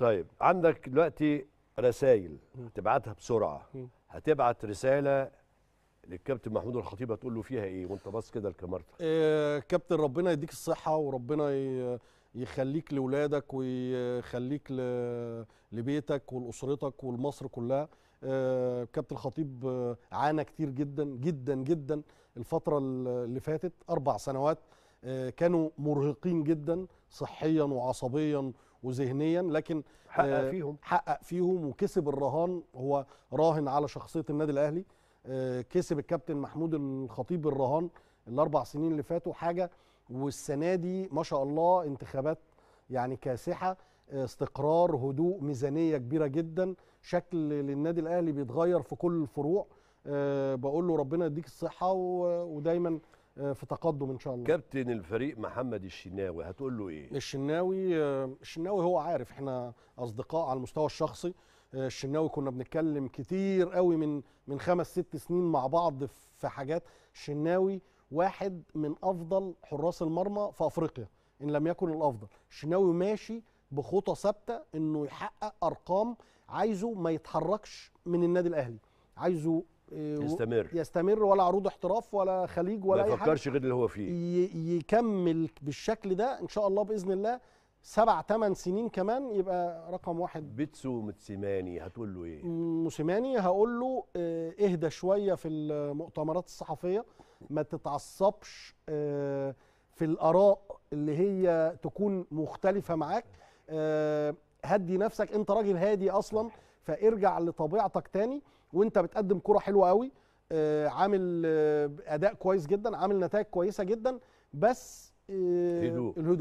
طيب عندك دلوقتي رسائل تبعتها بسرعه هتبعت رساله للكابتن محمود الخطيب هتقول له فيها ايه وانت باص كده لكاميرتك آه كابتن ربنا يديك الصحه وربنا يخليك لاولادك ويخليك لبيتك ولاسرتك ولمصر كلها آه كابتن الخطيب آه، عانى كتير جدا جدا جدا الفتره اللي فاتت اربع سنوات آه كانوا مرهقين جدا صحيا وعصبيا وذهنيا لكن حقق آه، فيهم حقق فيهم وكسب الرهان هو راهن على شخصيه النادي الاهلي آه، كسب الكابتن محمود الخطيب الرهان الاربع سنين اللي فاتوا حاجه والسنه دي ما شاء الله انتخابات يعني كاسحه آه، استقرار هدوء ميزانيه كبيره جدا شكل للنادي الاهلي بيتغير في كل الفروع بقول له ربنا يديك الصحه ودايما آه، في تقدم ان شاء الله كابتن الفريق محمد الشناوي هتقول له ايه الشناوي آه، الشناوي هو عارف احنا اصدقاء على المستوى الشخصي آه، الشناوي كنا بنتكلم كتير قوي من من خمس ست سنين مع بعض في حاجات الشناوي واحد من افضل حراس المرمى في افريقيا ان لم يكن الافضل الشناوي ماشي بخطى ثابته انه يحقق ارقام عايزه ما يتحركش من النادي الاهلي عايزه إيه، يستمر يستمر ولا عروض احتراف ولا خليج ولا ما يفكرش غير اللي هو فيه يكمل بالشكل ده ان شاء الله باذن الله سبع ثمان سنين كمان يبقى رقم واحد بيتسو متسيماني هتقول له ايه؟ موسيماني هقول له آه، اهدى شويه في المؤتمرات الصحفيه ما تتعصبش آه، في الاراء اللي هي تكون مختلفه معاك آه، هدي نفسك انت راجل هادي اصلا فارجع لطبيعتك تاني وانت بتقدم كرة حلوة قوي آه، عامل آه، اداء كويس جدا عامل نتائج كويسة جدا بس آه، الهدوء